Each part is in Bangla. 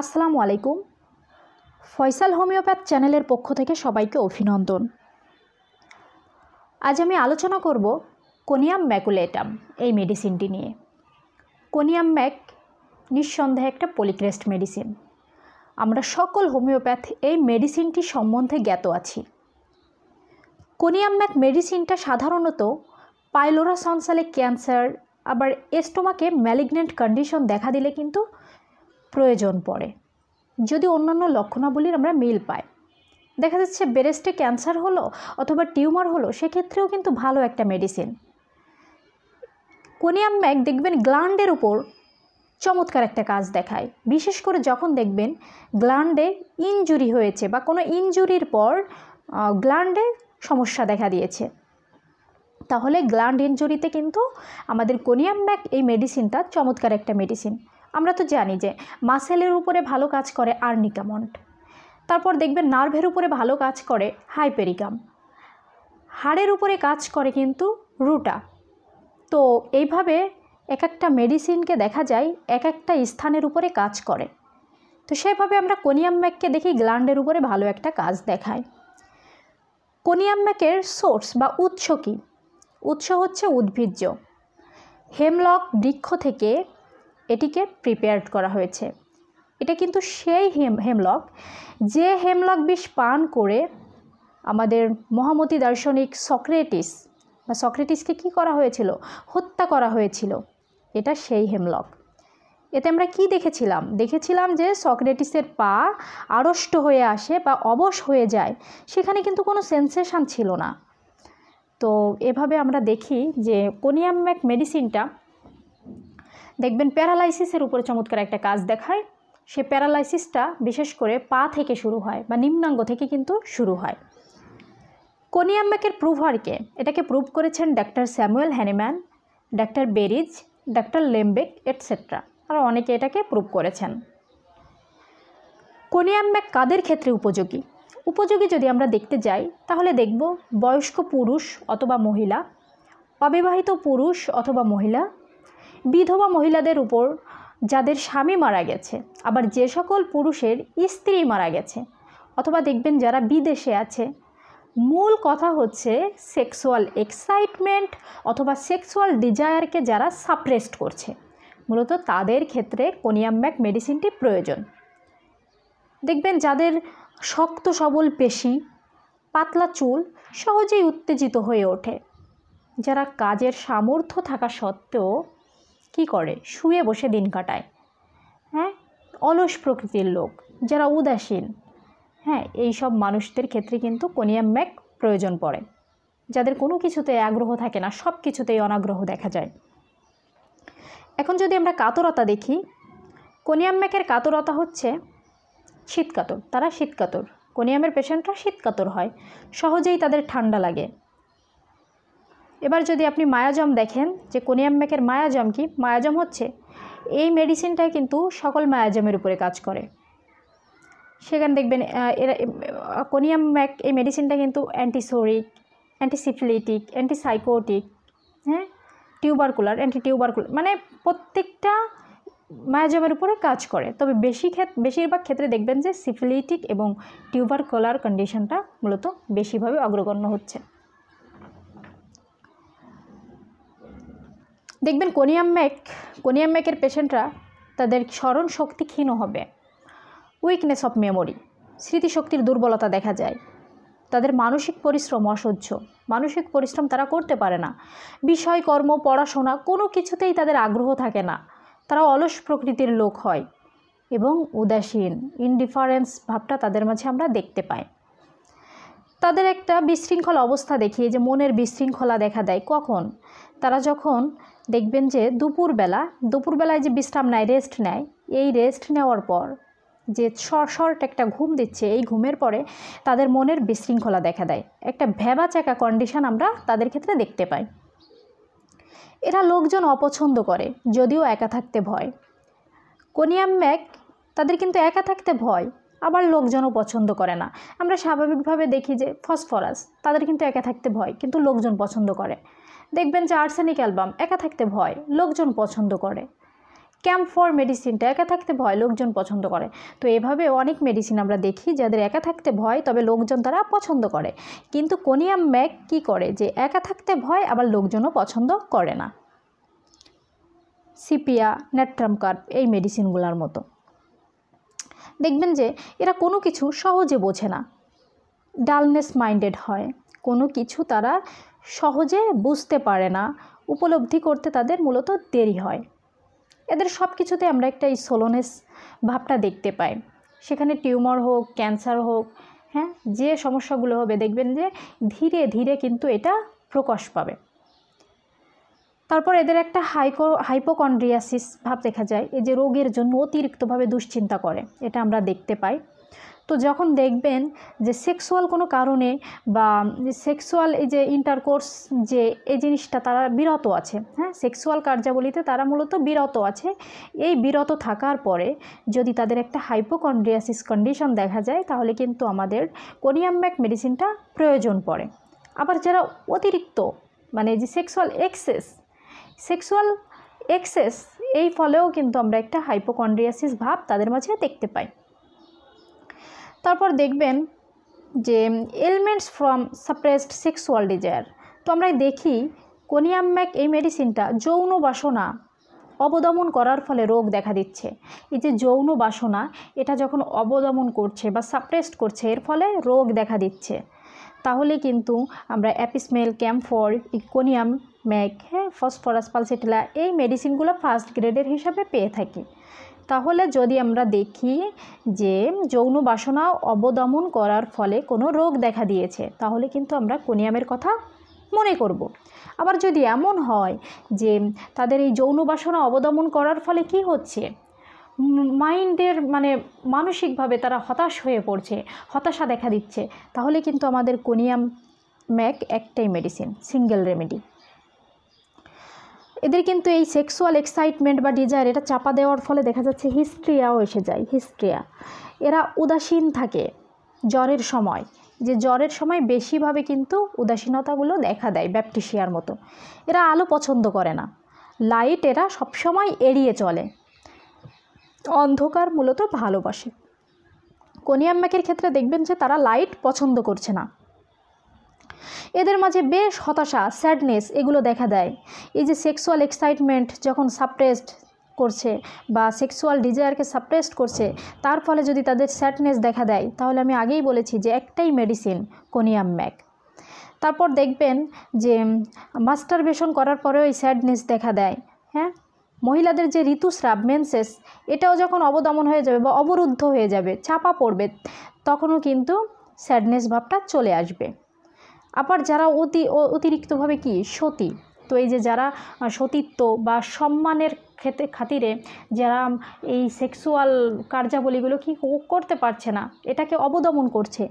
আসসালামু আলাইকুম ফয়সাল হোমিওপ্যাথ চ্যানেলের পক্ষ থেকে সবাইকে অভিনন্দন আজ আমি আলোচনা করব কোনিয়াম ম্যাকুলেটাম এই মেডিসিনটি নিয়ে কোনিয়াম ম্যাক নিঃসন্দেহে একটা পলিক্রেস্ট মেডিসিন আমরা সকল হোমিওপ্যাথ এই মেডিসিনটি সম্বন্ধে জ্ঞাত আছি কোনিয়াম ম্যাক মেডিসিনটা সাধারণত পাইলোরা সনসালে ক্যান্সার আবার এস্টোমাকে ম্যালিগনেন্ট কন্ডিশন দেখা দিলে কিন্তু প্রয়োজন পড়ে যদি অন্যান্য লক্ষণাবলীর আমরা মিল পাই দেখা যাচ্ছে ব্রেস্টে ক্যান্সার হলো অথবা টিউমার হলো সেক্ষেত্রেও কিন্তু ভালো একটা মেডিসিন কোনিয়াম ম্যাক দেখবেন গ্লান্ডের উপর চমৎকার একটা কাজ দেখায় বিশেষ করে যখন দেখবেন গ্লান্ডে ইনজুরি হয়েছে বা কোনো ইনজুরির পর গ্লান্ডে সমস্যা দেখা দিয়েছে তাহলে গ্লান্ড ইনজুরিতে কিন্তু আমাদের কোনিয়াম ম্যাক এই মেডিসিনটা চমৎকার একটা মেডিসিন আমরা তো জানি যে মাসেলের উপরে ভালো কাজ করে আর্নিকামন্ট তারপর দেখবেন নার্ভের উপরে ভালো কাজ করে হাইপেরিকাম হাড়ের উপরে কাজ করে কিন্তু রুটা তো এইভাবে এক একটা মেডিসিনকে দেখা যায় এক একটা স্থানের উপরে কাজ করে তো সেভাবে আমরা কোনিয়াম ম্যাককে দেখি গ্ল্যান্ডের উপরে ভালো একটা কাজ দেখায় কোনিয়াম ম্যাকের সোর্স বা উৎস কী উৎস হচ্ছে উদ্ভিজ্জ হেমলক বৃক্ষ থেকে এটিকে প্রিপেয়ার্ড করা হয়েছে এটা কিন্তু সেই হেম হেমলক যে হেমলক বিষ পান করে আমাদের মহামতি দার্শনিক সক্রেটিস বা সক্রেটিসকে কি করা হয়েছিল হত্যা করা হয়েছিল এটা সেই হেমলক এতে আমরা কি দেখেছিলাম দেখেছিলাম যে সক্রেটিসের পা আড়ষ্ট হয়ে আসে বা অবশ হয়ে যায় সেখানে কিন্তু কোনো সেন্সেশান ছিল না তো এভাবে আমরা দেখি যে কোনিয়াম ম্যাক মেডিসিনটা দেখবেন প্যারালাইসিসের উপরে চমৎকার একটা কাজ দেখায় সে প্যারালাইসিসটা বিশেষ করে পা থেকে শুরু হয় বা নিম্নাঙ্গ থেকে কিন্তু শুরু হয় কোনিয়াম্মাকের প্রুভারকে এটাকে প্রুভ করেছেন doctor Samuel Hahnemann doctor Berridge doctor Lembeck etcetera আরও অনেকে এটাকে প্রুভ করেছেন কোনিয়াম্যাক কাদের ক্ষেত্রে উপযোগী উপযোগী যদি আমরা দেখতে যাই তাহলে দেখব বয়স্ক পুরুষ অথবা মহিলা অবিবাহিত পুরুষ অথবা মহিলা বিধবা মহিলাদের উপর যাদের স্বামী মারা গেছে আবার যে সকল পুরুষের স্ত্রী মারা গেছে অথবা দেখবেন যারা বিদেশে আছে মূল কথা হচ্ছে সেক্সুয়াল এক্সাইটমেন্ট অথবা সেক্সুয়াল ডিজায়ারকে যারা সাপ্রেসড করছে মূলত তাদের ক্ষেত্রে কোনিয়ামব্যাক মেডিসিনটি প্রয়োজন দেখবেন যাদের শক্ত সবল পেশি পাতলা চুল সহজেই উত্তেজিত হয়ে ওঠে যারা কাজের সামর্থ্য থাকা সত্ত্বেও কি করে শুয়ে বসে দিন কাটায় হ্যাঁ অলস প্রকৃতির লোক যারা উদাসীন হ্যাঁ এই সব মানুষদের ক্ষেত্রে কিন্তু কোনিয়াম ম্যাক প্রয়োজন পড়ে যাদের কোনো কিছুতে আগ্রহ থাকে না সব কিছুতেই অনাগ্রহ দেখা যায় এখন যদি আমরা কাতরতা দেখি কোনিয়াম ম্যাকের কাতরতা হচ্ছে শীতকাতর তারা শীতকাতর কোনিয়ামের পেশেন্টরা শীতকাতর হয় সহজেই তাদের ঠান্ডা লাগে এবার যদি আপনি মায়াজম দেখেন যে কোনিয়াম ম্যাকের মায়াজম কি মায়াজম হচ্ছে এই মেডিসিনটাই কিন্তু সকল মায়াজমের উপরে কাজ করে সেখানে দেখবেন এরা কোনিয়াম ম্যাক এই মেডিসিনটা কিন্তু অ্যান্টিসোরিক অ্যান্টিসিফিলিটিক অ্যান্টিসাইকোটিক হ্যাঁ টিউবারকুলার অ্যান্টি টিউবারকুলার মানে প্রত্যেকটা মায়াজমের উপরে কাজ করে তবে বেশি ক্ষেত বেশিরভাগ ক্ষেত্রে দেখবেন যে সিফিলিটিক এবং টিউবারকুলার কন্ডিশনটা মূলত বেশিভাবে অগ্রগণ্য হচ্ছে দেখবেন কোনিয়াম ম্যাক কোনিয়াম ম্যাকের পেশেন্টরা তাদের স্মরণ শক্তি ক্ষীণ হবে উইকনেস অফ মেমোরি স্মৃতিশক্তির দুর্বলতা দেখা যায় তাদের মানসিক পরিশ্রম অসহ্য মানসিক পরিশ্রম তারা করতে পারে না বিষয় কর্ম পড়াশোনা কোনো কিছুতেই তাদের আগ্রহ থাকে না তারা অলস প্রকৃতির লোক হয় এবং উদাসীন ইনডিফারেন্স ভাবটা তাদের মাঝে আমরা দেখতে পাই তাদের একটা বিশৃঙ্খল অবস্থা দেখি যে মনের বিশৃঙ্খলা দেখা দেয় কখন তারা যখন দেখবেন যে দুপুরবেলা দুপুরবেলায় যে বিশ্রাম নেয় রেস্ট নেয় এই রেস্ট নেওয়ার পর যে শর্ট একটা ঘুম দিচ্ছে এই ঘুমের পরে তাদের মনের বিশৃঙ্খলা দেখা দেয় একটা ভেবা চাকা কন্ডিশন আমরা তাদের ক্ষেত্রে দেখতে পাই এরা লোকজন অপছন্দ করে যদিও একা থাকতে ভয় কোনিয়াম ম্যাক তাদের কিন্তু একা থাকতে ভয় আবার লোকজনও পছন্দ করে না আমরা স্বাভাবিকভাবে দেখি যে ফসফরাস তাদের কিন্তু একা থাকতে ভয় কিন্তু লোকজন পছন্দ করে দেখবেন যে আর্সেনিক অ্যালবাম একা থাকতে ভয় লোকজন পছন্দ করে ক্যাম্প ফর মেডিসিনটা একা থাকতে ভয় লোকজন পছন্দ করে তো এভাবে অনেক মেডিসিন আমরা দেখি যাদের একা থাকতে ভয় তবে লোকজন তারা পছন্দ করে কিন্তু কোনিয়াম ম্যাক কি করে যে একা থাকতে ভয় আবার লোকজনও পছন্দ করে না সিপিয়া ন্যাট্রাম কার্প এই মেডিসিনগুলোর মতো দেখবেন যে এরা কোনো কিছু সহজে বোঝে না ডালনেস মাইন্ডেড হয় কোনো কিছু তারা সহজে বুঝতে পারে না উপলব্ধি করতে তাদের মূলত দেরি হয় এদের সব কিছুতে আমরা একটা এই সোলোনেস ভাবটা দেখতে পাই সেখানে টিউমার হোক ক্যান্সার হোক হ্যাঁ যে সমস্যাগুলো হবে দেখবেন যে ধীরে ধীরে কিন্তু এটা প্রকাশ পাবে তারপর এদের একটা হাইকো হাইপোকন্ড্রিয়াসিস ভাব দেখা যায় এই যে রোগের জন্য অতিরিক্তভাবে দুশ্চিন্তা করে এটা আমরা দেখতে পাই তো যখন দেখবেন যে সেক্সুয়াল কোনো কারণে বা সেক্সুয়াল এই যে ইন্টারকোর্স যে এই জিনিসটা তারা বিরত আছে হ্যাঁ সেক্সুয়াল কার্যাবলীতে তারা মূলত বিরত আছে এই বিরত থাকার পরে যদি তাদের একটা হাইপোকন্ড্রিয়াসিস কন্ডিশন দেখা যায় তাহলে কিন্তু আমাদের কোনিয়াম ব্যাক মেডিসিনটা প্রয়োজন পড়ে আবার যারা অতিরিক্ত মানে যে সেক্সুয়াল এক্সেস সেক্সুয়াল এক্সেস এই ফলেও কিন্তু আমরা একটা হাইপোকন্ড্রিয়াসিস ভাব তাদের মাঝে দেখতে পাই তারপর দেখবেন যে elements from suppressed sexual desire তো আমরা দেখি কোনিয়াম্যাক এই মেডিসিনটা যৌন বাসনা অবদমন করার ফলে রোগ দেখা দিচ্ছে এই যে যৌন বাসনা এটা যখন অবদমন করছে বা সাপ্রেসড করছে এর ফলে রোগ দেখা দিচ্ছে তাহলে কিন্তু আমরা অ্যাপিসমেল ক্যাম্পর ইকোনিয়াম ম্যাক হ্যাঁ ফসফরাস পালসেটিলা এই মেডিসিনগুলো ফার্স্ট গ্রেডের হিসাবে পেয়ে থাকি তাহলে যদি আমরা দেখি যে যৌন বাসনা অবদমন করার ফলে কোনো রোগ দেখা দিয়েছে তাহলে কিন্তু আমরা কোনিয়ামের কথা মনে করব। আবার যদি এমন হয় যে তাদের এই যৌন বাসনা অবদমন করার ফলে কি হচ্ছে মাইন্ডের মানে মানসিকভাবে তারা হতাশ হয়ে পড়ছে হতাশা দেখা দিচ্ছে তাহলে কিন্তু আমাদের কোনিয়াম ম্যাক একটাই মেডিসিন সিঙ্গেল রেমেডি এদের কিন্তু এই সেক্সুয়াল এক্সাইটমেন্ট বা ডিজায়ার এটা চাপা দেওয়ার ফলে দেখা যাচ্ছে হিস্ট্রিয়াও এসে যায় হিস্ট্রিয়া এরা উদাসীন থাকে জ্বরের সময় যে জ্বরের সময় বেশিভাবে কিন্তু উদাসীনতাগুলো দেখা দেয় ব্যাপটিশিয়ার মতো এরা আলো পছন্দ করে না লাইট এরা সবসময় এড়িয়ে চলে অন্ধকার মূলত ভালোবাসে কোনিয়াম্মাকের ক্ষেত্রে দেখবেন যে তারা লাইট পছন্দ করছে না এদের মাঝে বেশ হতাশা স্যাডনেস এগুলো দেখা দেয় এই যে সেক্সুয়াল এক্সাইটমেন্ট যখন সাপ্রেসড করছে বা সেক্সুয়াল ডিজায়ারকে সাপ্রেসড করছে তার ফলে যদি তাদের স্যাডনেস দেখা দেয় তাহলে আমি আগেই বলেছি যে একটাই মেডিসিন কোনিয়াম ম্যাক তারপর দেখবেন যে মাস্টারবেশন করার পরেও এই স্যাডনেস দেখা দেয় হ্যাঁ মহিলাদের যে ঋতুস্রাব মেনসেস এটাও যখন অবদমন হয়ে যাবে বা অবরুদ্ধ হয়ে যাবে চাপা পড়বে তখনও কিন্তু স্যাডনেস ভাবটা চলে আসবে আবার যারা অতি অতিরিক্তভাবে কি সতী তো এই যে যারা সতীত্ব বা সম্মানের ক্ষেত্রে খাতিরে যারা এই সেক্সুয়াল কার্যাবলীগুলো কি করতে পারছে না এটাকে অবদমন করছে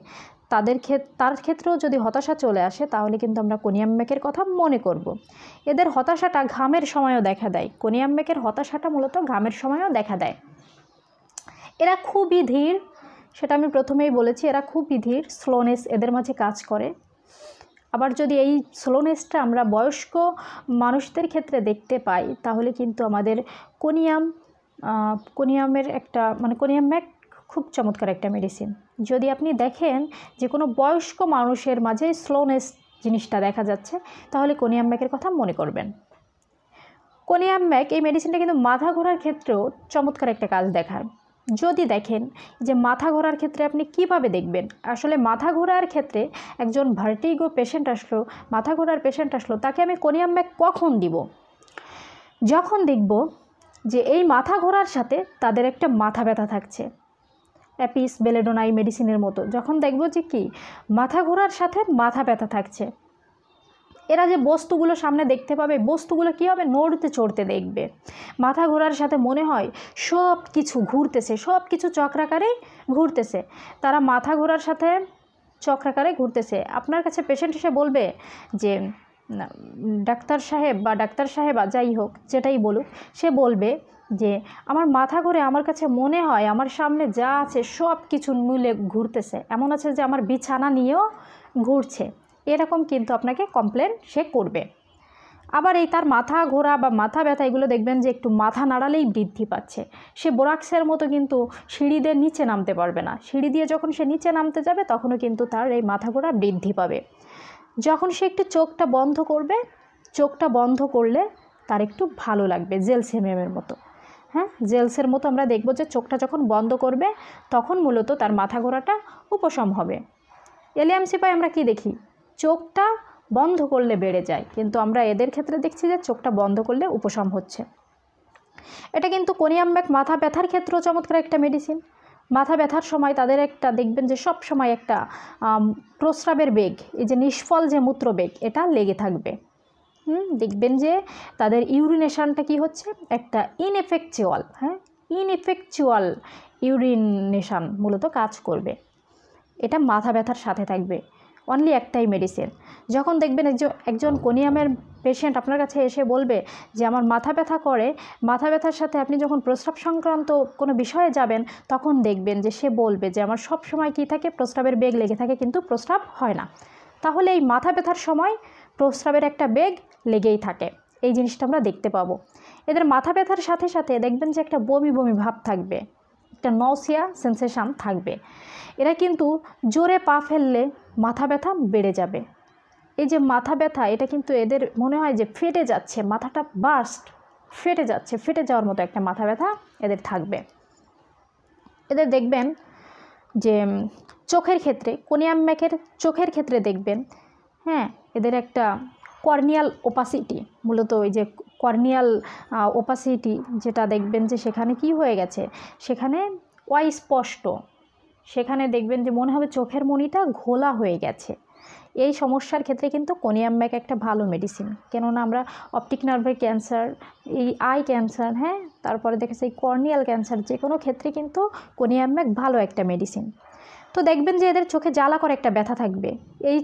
তাদের ক্ষেত তার ক্ষেত্রেও যদি হতাশা চলে আসে তাহলে কিন্তু আমরা কোনিয়াম মেকের কথা মনে করব। এদের হতাশাটা ঘামের সময়ও দেখা দেয় কোনিয়াম মেকের হতাশাটা মূলত ঘামের সময়ও দেখা দেয় এরা খুবই ধীর সেটা আমি প্রথমেই বলেছি এরা খুবই ধীর স্লোনেস এদের মাঝে কাজ করে আবার যদি এই স্লোনেসটা আমরা বয়স্ক মানুষদের ক্ষেত্রে দেখতে পাই তাহলে কিন্তু আমাদের কোনিয়াম কোনিয়ামের একটা মানে কোনিয়াম ম্যাক খুব চমৎকার একটা মেডিসিন যদি আপনি দেখেন যে কোনো বয়স্ক মানুষের মাঝে স্লোনেস জিনিসটা দেখা যাচ্ছে তাহলে কোনিয়াম ম্যাকের কথা মনে করবেন কোনিয়াম ম্যাক এই মেডিসিনটা কিন্তু মাথা ঘোরার ক্ষেত্রেও চমৎকার একটা কাজ দেখায় যদি দেখেন যে মাথা ঘোরার ক্ষেত্রে আপনি কিভাবে দেখবেন আসলে মাথা ঘোরার ক্ষেত্রে একজন ভার্টিগো পেশেন্ট আসলো মাথা ঘোরার পেশেন্ট আসলো তাকে আমি কোনিয়াম ব্যাগ কখন দিব যখন দেখব যে এই মাথা ঘোরার সাথে তাদের একটা মাথা ব্যথা থাকছে অ্যাপিস বেলেডোনাই মেডিসিনের মতো যখন দেখব যে কি মাথা ঘোরার সাথে মাথা ব্যথা থাকছে এরা যে বস্তুগুলো সামনে দেখতে পাবে বস্তুগুলো কী হবে নড়তে চড়তে দেখবে মাথা ঘোরার সাথে মনে হয় সব কিছু ঘুরতেছে সব কিছু চক্রাকারে ঘুরতেছে তারা মাথা ঘোরার সাথে চক্রাকারে ঘুরতেছে আপনার কাছে পেশেন্ট এসে বলবে যে ডাক্তার সাহেব বা ডাক্তার সাহেবা যাই হোক যেটাই বলুক সে বলবে যে আমার মাথা ঘুরে আমার কাছে মনে হয় আমার সামনে যা আছে সব কিছু মিলে ঘুরতেছে এমন আছে যে আমার বিছানা নিয়েও ঘুরছে এরকম কিন্তু আপনাকে কমপ্লেন সে করবে আবার এই তার মাথা ঘোরা বা মাথা ব্যথা এগুলো দেখবেন যে একটু মাথা নাড়ালেই বৃদ্ধি পাচ্ছে সে বোরাক্সের মতো কিন্তু সিঁড়ি দিয়ে নিচে নামতে পারবে না সিঁড়ি দিয়ে যখন সে নিচে নামতে যাবে তখনও কিন্তু তার এই মাথা ঘোরা বৃদ্ধি পাবে যখন সে একটু চোখটা বন্ধ করবে চোখটা বন্ধ করলে তার একটু ভালো লাগবে এমএমের মতো হ্যাঁ জেলসের মতো আমরা দেখব যে চোখটা যখন বন্ধ করবে তখন মূলত তার মাথা ঘোরাটা উপশম হবে এলিয়াম সিপাই আমরা কি দেখি চোখটা বন্ধ করলে বেড়ে যায় কিন্তু আমরা এদের ক্ষেত্রে দেখছি যে চোখটা বন্ধ করলে উপশম হচ্ছে এটা কিন্তু কোনিয়াম ব্যাক মাথা ব্যথার ক্ষেত্রেও চমৎকার একটা মেডিসিন মাথা ব্যথার সময় তাদের একটা দেখবেন যে সব সময় একটা প্রস্রাবের বেগ এই যে নিষ্ফল যে মূত্র বেগ এটা লেগে থাকবে হুম দেখবেন যে তাদের ইউরিনেশানটা কি হচ্ছে একটা ইনএফেকচুয়াল হ্যাঁ ইনএফেকচুয়াল ইউরিনেশান মূলত কাজ করবে এটা মাথা ব্যথার সাথে থাকবে অনলি একটাই মেডিসিন যখন দেখবেন একজন একজন কোনিয়ামের পেশেন্ট আপনার কাছে এসে বলবে যে আমার মাথা ব্যথা করে মাথা ব্যথার সাথে আপনি যখন প্রস্রাব সংক্রান্ত কোনো বিষয়ে যাবেন তখন দেখবেন যে সে বলবে যে আমার সব সময় কী থাকে প্রস্রাবের বেগ লেগে থাকে কিন্তু প্রস্রাব হয় না তাহলে এই মাথা ব্যথার সময় প্রস্রাবের একটা বেগ লেগেই থাকে এই জিনিসটা আমরা দেখতে পাবো এদের মাথা ব্যথার সাথে সাথে দেখবেন যে একটা বমি বমি ভাব থাকবে একটা নসিয়া সেন্সেশান থাকবে এরা কিন্তু জোরে পা ফেললে মাথা ব্যথা বেড়ে যাবে এই যে মাথা ব্যথা এটা কিন্তু এদের মনে হয় যে ফেটে যাচ্ছে মাথাটা বার্স্ট ফেটে যাচ্ছে ফেটে যাওয়ার মতো একটা মাথা ব্যথা এদের থাকবে এদের দেখবেন যে চোখের ক্ষেত্রে কোনিয়াম ম্যাকের চোখের ক্ষেত্রে দেখবেন হ্যাঁ এদের একটা কর্নিয়াল ওপাসিটি মূলত ওই যে কর্নিয়াল ওপাসিটি যেটা দেখবেন যে সেখানে কি হয়ে গেছে সেখানে অস্পষ্ট সেখানে দেখবেন যে মনে হবে চোখের মনিটা ঘোলা হয়ে গেছে এই সমস্যার ক্ষেত্রে কিন্তু কোনিয়াম ব্যাগ একটা ভালো মেডিসিন কেননা আমরা অপটিক নার্ভের ক্যান্সার এই আই ক্যান্সার হ্যাঁ তারপরে দেখেছি কর্নিয়াল ক্যান্সার যে কোনো ক্ষেত্রে কিন্তু কোনিয়াম ব্যাগ ভালো একটা মেডিসিন তো দেখবেন যে এদের চোখে জ্বালা করে একটা ব্যথা থাকবে এই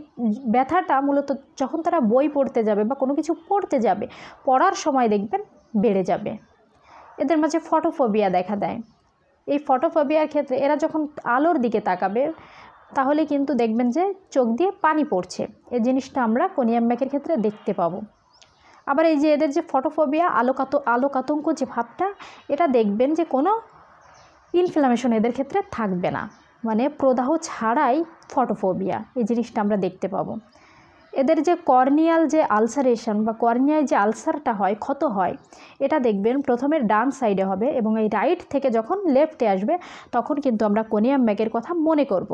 ব্যথাটা মূলত যখন তারা বই পড়তে যাবে বা কোনো কিছু পড়তে যাবে পড়ার সময় দেখবেন বেড়ে যাবে এদের মাঝে ফটোফোবিয়া দেখা দেয় এই ফটোফোবিয়ার ক্ষেত্রে এরা যখন আলোর দিকে তাকাবে তাহলে কিন্তু দেখবেন যে চোখ দিয়ে পানি পড়ছে এই জিনিসটা আমরা ব্যাকের ক্ষেত্রে দেখতে পাবো আবার এই যে এদের যে ফটোফোবিয়া আলোকাত আলোকাতঙ্ক যে ভাবটা এটা দেখবেন যে কোনো ইনফ্লামেশন এদের ক্ষেত্রে থাকবে না মানে প্রদাহ ছাড়াই ফটোফোবিয়া এই জিনিসটা আমরা দেখতে পাবো এদের যে কর্নিয়াল যে আলসারেশন বা কর্নিয়ায় যে আলসারটা হয় ক্ষত হয় এটা দেখবেন প্রথমে ডান সাইডে হবে এবং এই রাইট থেকে যখন লেফটে আসবে তখন কিন্তু আমরা কোনিয়াম ম্যাকের কথা মনে করব।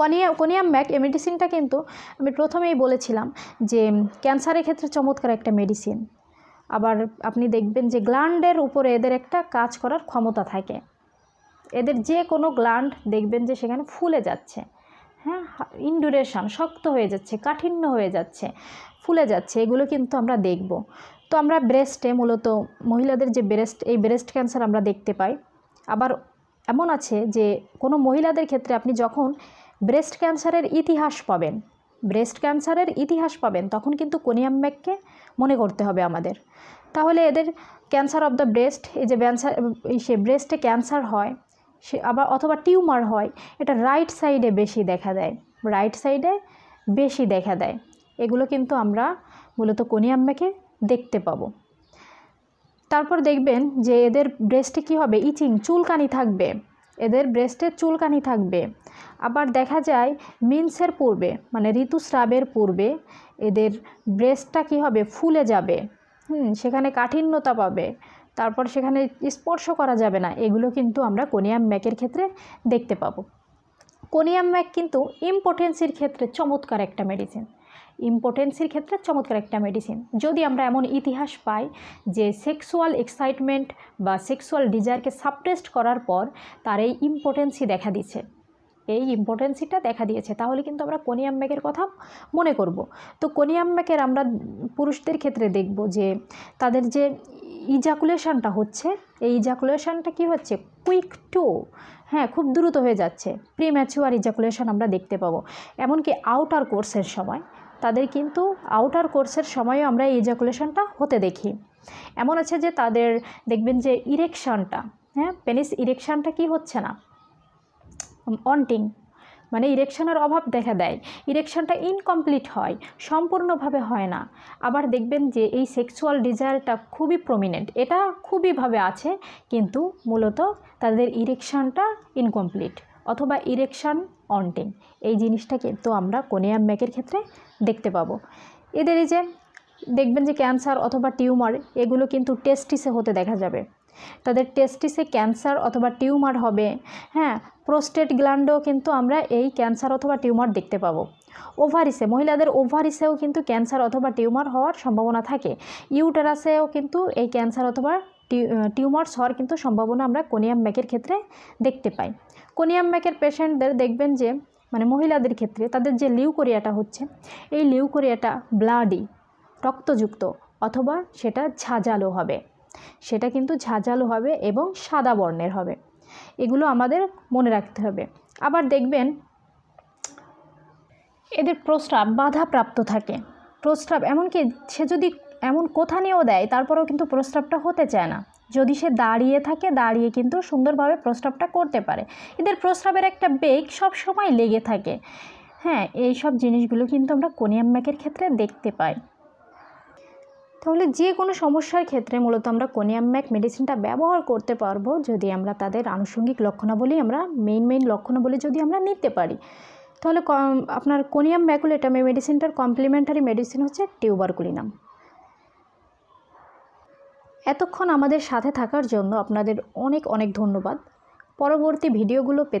কনিয়া কোনিয়াম ম্যাক এ মেডিসিনটা কিন্তু আমি প্রথমেই বলেছিলাম যে ক্যান্সারের ক্ষেত্রে চমৎকার একটা মেডিসিন আবার আপনি দেখবেন যে গ্ল্যান্ডের উপরে এদের একটা কাজ করার ক্ষমতা থাকে এদের যে কোনো গ্ল্যান্ড দেখবেন যে সেখানে ফুলে যাচ্ছে হ্যাঁ ইনডুরেশান শক্ত হয়ে যাচ্ছে কাঠিন্য হয়ে যাচ্ছে ফুলে যাচ্ছে এগুলো কিন্তু আমরা দেখব তো আমরা ব্রেস্টে মূলত মহিলাদের যে ব্রেস্ট এই ব্রেস্ট ক্যান্সার আমরা দেখতে পাই আবার এমন আছে যে কোনো মহিলাদের ক্ষেত্রে আপনি যখন ব্রেস্ট ক্যান্সারের ইতিহাস পাবেন ব্রেস্ট ক্যান্সারের ইতিহাস পাবেন তখন কিন্তু কোনিয়াম ম্যাককে মনে করতে হবে আমাদের তাহলে এদের ক্যান্সার অফ দ্য ব্রেস্ট এই যে ব্যান্সার সে ব্রেস্টে ক্যান্সার হয় সে আবার অথবা টিউমার হয় এটা রাইট সাইডে বেশি দেখা দেয় রাইট সাইডে বেশি দেখা দেয় এগুলো কিন্তু আমরা মূলত কোনিয়াম্মাকে দেখতে পাবো তারপর দেখবেন যে এদের ব্রেস্টে কি হবে ইচিং চুলকানি থাকবে এদের ব্রেস্টে চুলকানি থাকবে আবার দেখা যায় মিন্সের পূর্বে মানে ঋতুস্রাবের পূর্বে এদের ব্রেস্টটা কি হবে ফুলে যাবে হুম সেখানে কাঠিন্যতা পাবে তারপর সেখানে স্পর্শ করা যাবে না এগুলো কিন্তু আমরা কোনিয়াম ম্যাকের ক্ষেত্রে দেখতে পাবো কোনিয়াম ম্যাক কিন্তু ইম্পর্টেন্সির ক্ষেত্রে চমৎকার একটা মেডিসিন ইম্পর্টেন্সির ক্ষেত্রে চমৎকার একটা মেডিসিন যদি আমরা এমন ইতিহাস পাই যে সেক্সুয়াল এক্সাইটমেন্ট বা সেক্সুয়াল ডিজায়ারকে সাপ্রেস্ট করার পর তার এই ইম্পোটেন্সি দেখা দিচ্ছে এই ইম্পর্টেন্সিটা দেখা দিয়েছে তাহলে কিন্তু আমরা কোনিয়াম ব্যাগের কথা মনে করব তো কোনিয়াম ব্যাগের আমরা পুরুষদের ক্ষেত্রে দেখব যে তাদের যে ইজাকুলেশানটা হচ্ছে এই ইজাকুলেশানটা কি হচ্ছে কুইক টু হ্যাঁ খুব দ্রুত হয়ে যাচ্ছে প্রি ম্যাচুয়ার আমরা দেখতে পাবো এমনকি আউটার কোর্সের সময় তাদের কিন্তু আউটার কোর্সের সময়ও আমরা এই ইজাকুলেশানটা হতে দেখি এমন আছে যে তাদের দেখবেন যে ইরেকশানটা হ্যাঁ পেনিস ইরেকশানটা কি হচ্ছে না অন্টিং মানে ইরেকশনের অভাব দেখা দেয় ইরেকশনটা ইনকমপ্লিট হয় সম্পূর্ণভাবে হয় না আবার দেখবেন যে এই সেক্সুয়াল ডিজায়ারটা খুবই প্রমিনেন্ট এটা খুবইভাবে আছে কিন্তু মূলত তাদের ইরেকশনটা ইনকমপ্লিট অথবা ইরেকশন অন্টিং এই জিনিসটা কিন্তু আমরা কোনিয়াম ম্যাকের ক্ষেত্রে দেখতে পাবো এদের এই যে দেখবেন যে ক্যান্সার অথবা টিউমার এগুলো কিন্তু টেস্টিসে হতে দেখা যাবে তাদের টেস্টিসে ক্যান্সার অথবা টিউমার হবে হ্যাঁ প্রোস্টেট গ্ল্যান্ডেও কিন্তু আমরা এই ক্যান্সার অথবা টিউমার দেখতে পাবো ওভারিসে মহিলাদের ওভারিসেও কিন্তু ক্যান্সার অথবা টিউমার হওয়ার সম্ভাবনা থাকে ইউটেরাসেও কিন্তু এই ক্যান্সার অথবা টিউমার্স হওয়ার কিন্তু সম্ভাবনা আমরা কোনিয়াম ব্যাকের ক্ষেত্রে দেখতে পাই কোনিয়াম ব্যাকের পেশেন্টদের দেখবেন যে মানে মহিলাদের ক্ষেত্রে তাদের যে লিউকোরিয়াটা হচ্ছে এই লিউকোরিয়াটা ব্লাডি রক্তযুক্ত অথবা সেটা ঝাঁঝালো হবে সেটা কিন্তু ঝাঁঝালো হবে এবং সাদা বর্ণের হবে এগুলো আমাদের মনে রাখতে হবে আবার দেখবেন এদের প্রস্রাব বাধাপ্রাপ্ত থাকে প্রস্রাব এমনকি সে যদি এমন কোথা নিয়েও দেয় তারপরেও কিন্তু প্রস্রাবটা হতে চায় না যদি সে দাঁড়িয়ে থাকে দাঁড়িয়ে কিন্তু সুন্দরভাবে প্রস্রাবটা করতে পারে এদের প্রস্রাবের একটা বেগ সব সময় লেগে থাকে হ্যাঁ এই সব জিনিসগুলো কিন্তু আমরা কোনিয়াম ম্যাকের ক্ষেত্রে দেখতে পাই তাহলে যে কোনো সমস্যার ক্ষেত্রে মূলত আমরা কোনিয়াম ম্যাক মেডিসিনটা ব্যবহার করতে পারবো যদি আমরা তাদের আনুষঙ্গিক লক্ষণাবলী আমরা মেইন মেইন লক্ষণাবলী যদি আমরা নিতে পারি তাহলে আপনার কোনিয়াম ম্যাকুলেটাম এই মেডিসিনটার কমপ্লিমেন্টারি মেডিসিন হচ্ছে টিউবারকুলিনাম এতক্ষণ আমাদের সাথে থাকার জন্য আপনাদের অনেক অনেক ধন্যবাদ পরবর্তী ভিডিওগুলো পেতে